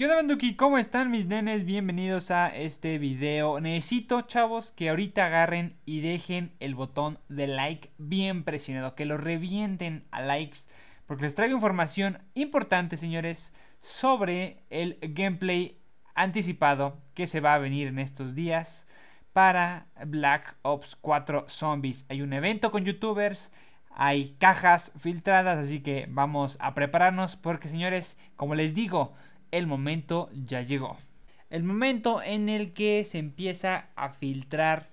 ¿Qué ¿Cómo están mis nenes? Bienvenidos a este video. Necesito, chavos, que ahorita agarren y dejen el botón de like bien presionado. Que lo revienten a likes. Porque les traigo información importante, señores, sobre el gameplay anticipado que se va a venir en estos días para Black Ops 4 Zombies. Hay un evento con youtubers, hay cajas filtradas, así que vamos a prepararnos porque, señores, como les digo, el momento ya llegó. El momento en el que se empieza a filtrar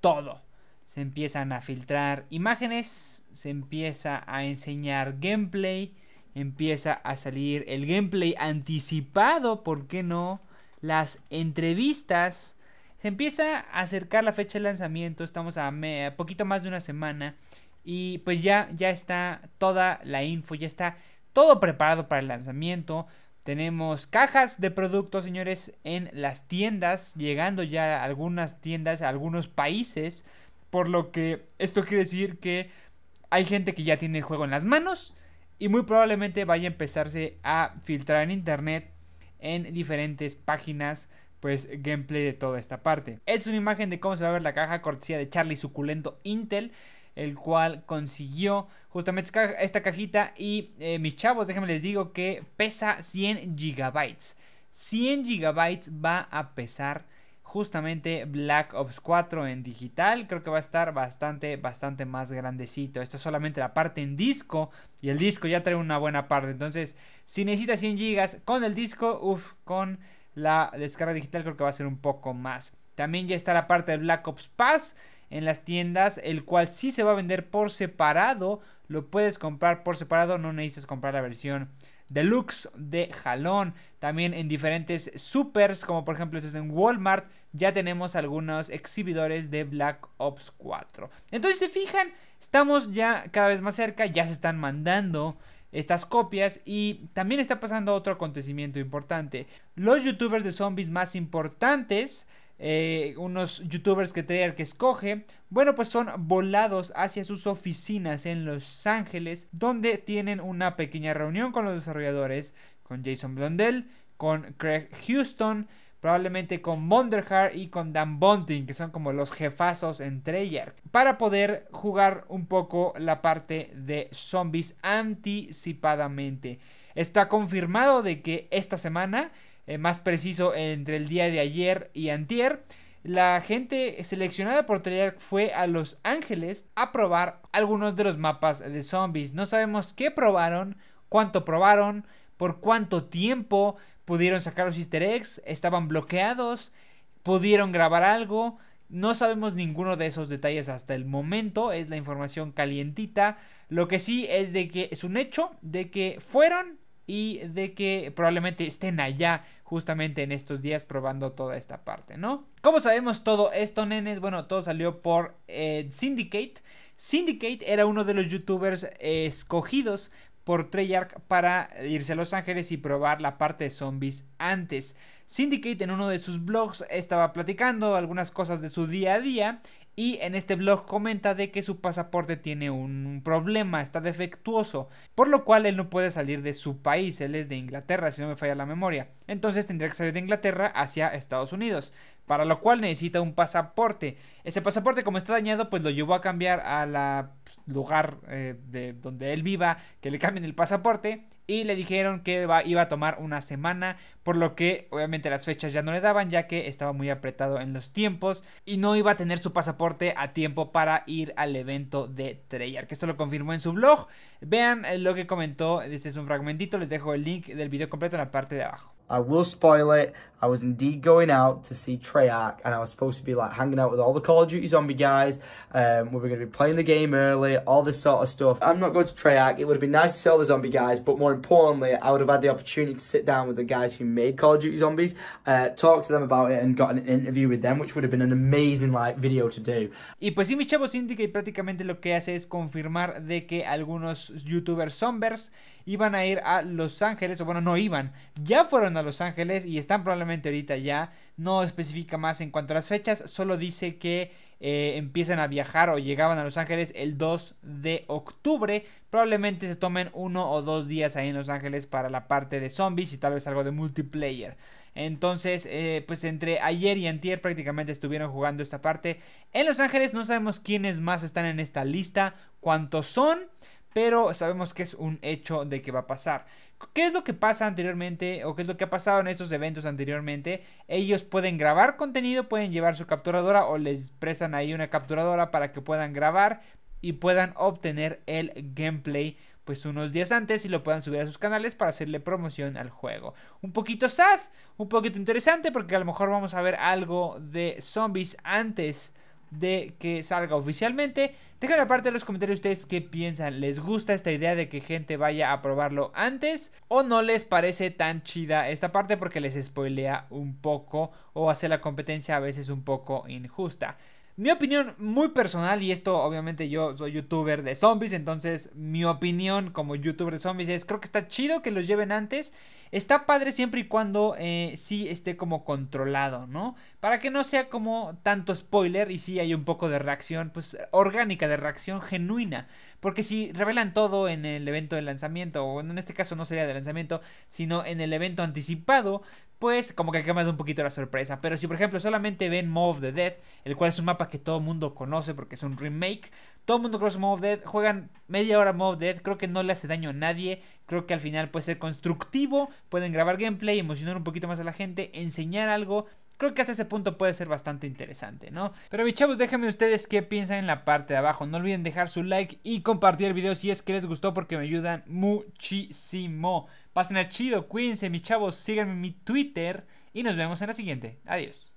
todo. Se empiezan a filtrar imágenes, se empieza a enseñar gameplay, empieza a salir el gameplay anticipado, ¿por qué no? Las entrevistas. Se empieza a acercar la fecha de lanzamiento, estamos a, poquito más de una semana y pues ya, ya está toda la info, ya está todo preparado para el lanzamiento. Tenemos cajas de productos, señores, en las tiendas, llegando ya a algunas tiendas, a algunos países, por lo que esto quiere decir que hay gente que ya tiene el juego en las manos y muy probablemente vaya a empezarse a filtrar en internet en diferentes páginas pues gameplay de toda esta parte. Es una imagen de cómo se va a ver la caja cortesía de Charlie Suculento Intel el cual consiguió justamente esta cajita y eh, mis chavos, déjenme les digo que pesa 100 gigabytes. 100 gigabytes va a pesar justamente Black Ops 4 en digital. Creo que va a estar bastante, bastante más grandecito. Esta es solamente la parte en disco. Y el disco ya trae una buena parte. Entonces, si necesita 100 gigas con el disco, uff, con la descarga digital creo que va a ser un poco más. También ya está la parte de Black Ops Pass en las tiendas, el cual sí se va a vender por separado. Lo puedes comprar por separado, no necesitas comprar la versión deluxe de jalón. También en diferentes supers, como por ejemplo es en Walmart, ya tenemos algunos exhibidores de Black Ops 4. Entonces, se fijan, estamos ya cada vez más cerca, ya se están mandando estas copias y también está pasando otro acontecimiento importante. Los youtubers de zombies más importantes eh, unos youtubers que Treyarch escoge, bueno, pues son volados hacia sus oficinas en Los Ángeles, donde tienen una pequeña reunión con los desarrolladores, con Jason Blondell, con Craig Houston, probablemente con Monderhard y con Dan Bunting, que son como los jefazos en Treyarch, para poder jugar un poco la parte de zombies anticipadamente. Está confirmado de que esta semana eh, más preciso, entre el día de ayer y antier. La gente seleccionada por Treyarch fue a Los Ángeles a probar algunos de los mapas de zombies. No sabemos qué probaron, cuánto probaron, por cuánto tiempo pudieron sacar los easter eggs, estaban bloqueados, pudieron grabar algo. No sabemos ninguno de esos detalles hasta el momento, es la información calientita. Lo que sí es de que es un hecho de que fueron y de que probablemente estén allá justamente en estos días probando toda esta parte, ¿no? Como sabemos todo esto, nenes? Bueno, todo salió por eh, Syndicate. Syndicate era uno de los youtubers eh, escogidos por Treyarch para irse a Los Ángeles y probar la parte de zombies antes. Syndicate en uno de sus blogs estaba platicando algunas cosas de su día a día y en este blog comenta de que su pasaporte tiene un problema, está defectuoso, por lo cual él no puede salir de su país, él es de Inglaterra, si no me falla la memoria. Entonces tendría que salir de Inglaterra hacia Estados Unidos, para lo cual necesita un pasaporte. Ese pasaporte como está dañado, pues lo llevó a cambiar a la pues, lugar eh, de donde él viva, que le cambien el pasaporte y le dijeron que iba a tomar una semana, por lo que obviamente las fechas ya no le daban ya que estaba muy apretado en los tiempos y no iba a tener su pasaporte a tiempo para ir al evento de Treyarch. Esto lo confirmó en su blog. Vean eh, lo que comentó, este es un fragmentito, les dejo el link del video completo en la parte de abajo. I will spoil it. I was indeed going out to see Treyarch, and I was supposed to be like hanging out with all the Call of Duty zombie guys. Um, we were going to be playing the game early, all this sort of stuff. I'm not going to Treyarch. It would have been nice to see all the zombie guys, but more importantly, I would have had the opportunity to sit down with the guys who made Call of Duty Zombies, uh, talk to them about it, and got an interview with them, which would have been an amazing like video to do. Y pues sí, mi indica y prácticamente lo que hace es confirmar de que algunos youtubers Zombers, iban a ir a Los Ángeles, o bueno, no iban, ya fueron a Los Ángeles y están probablemente ahorita ya. No especifica más en cuanto a las fechas, solo dice que eh, empiezan a viajar o llegaban a Los Ángeles el 2 de octubre. Probablemente se tomen uno o dos días ahí en Los Ángeles para la parte de zombies y tal vez algo de multiplayer. Entonces, eh, pues entre ayer y antier prácticamente estuvieron jugando esta parte. En Los Ángeles no sabemos quiénes más están en esta lista, cuántos son pero sabemos que es un hecho de que va a pasar. ¿Qué es lo que pasa anteriormente o qué es lo que ha pasado en estos eventos anteriormente? Ellos pueden grabar contenido, pueden llevar su capturadora o les prestan ahí una capturadora para que puedan grabar y puedan obtener el gameplay pues unos días antes y lo puedan subir a sus canales para hacerle promoción al juego. Un poquito sad, un poquito interesante porque a lo mejor vamos a ver algo de zombies antes de que salga oficialmente. Dejen aparte en los comentarios ustedes qué piensan. ¿Les gusta esta idea de que gente vaya a probarlo antes? ¿O no les parece tan chida esta parte porque les spoilea un poco o hace la competencia a veces un poco injusta? Mi opinión muy personal, y esto obviamente yo soy youtuber de zombies, entonces mi opinión como youtuber de zombies es creo que está chido que los lleven antes Está padre siempre y cuando eh, sí esté como controlado, ¿no? Para que no sea como tanto spoiler y sí hay un poco de reacción, pues orgánica, de reacción genuina. Porque si revelan todo en el evento de lanzamiento, o en este caso no sería de lanzamiento, sino en el evento anticipado, pues como que quema un poquito la sorpresa. Pero si por ejemplo solamente ven Mob of the Dead, el cual es un mapa que todo mundo conoce porque es un remake, todo el mundo conoce Mob Dead, juegan media hora Mob Dead, creo que no le hace daño a nadie, creo que al final puede ser constructivo, pueden grabar gameplay, emocionar un poquito más a la gente, enseñar algo, creo que hasta ese punto puede ser bastante interesante, ¿no? Pero mis chavos, déjenme ustedes qué piensan en la parte de abajo. No olviden dejar su like y compartir el video si es que les gustó porque me ayudan muchísimo. Pasen a chido, cuídense mis chavos, síganme en mi Twitter y nos vemos en la siguiente. Adiós.